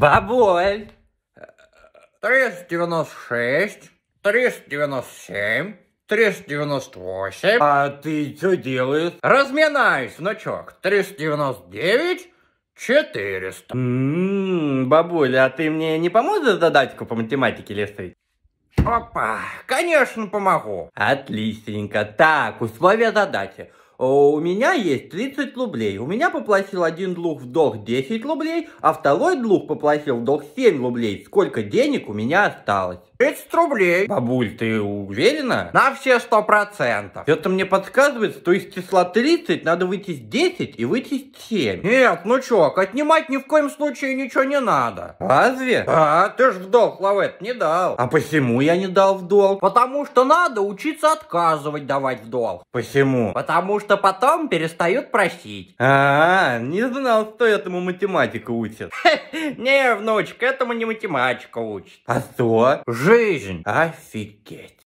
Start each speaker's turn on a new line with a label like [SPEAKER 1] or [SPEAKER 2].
[SPEAKER 1] Бабуль, 396, 397, 398. А ты что делаешь? Разминаюсь, внучок. 399, 400. Ммм, бабуля, а ты мне не поможешь задачку по математике листать? Опа, конечно помогу. Отличненько. Так, условия задачи у меня есть 30 рублей. У меня поплатил один друг в долг 10 рублей, а второй друг поплатил в долг 7 рублей. Сколько денег у меня осталось? 30 рублей. Бабуль, ты уверена? На все сто процентов. Это мне подсказывает, что из числа 30 надо вычесть 10 и вычесть 7. Нет, ну чё, отнимать ни в коем случае ничего не надо. Разве? А, ты ж в долг, Лавет, не дал. А почему я не
[SPEAKER 2] дал в долг? Потому что надо учиться отказывать давать в долг.
[SPEAKER 1] Почему?
[SPEAKER 2] Потому что что потом перестают просить.
[SPEAKER 1] А, не знал, что этому математика учит. Не, внучка, этому не математика учит. А что? Жизнь. Офигеть.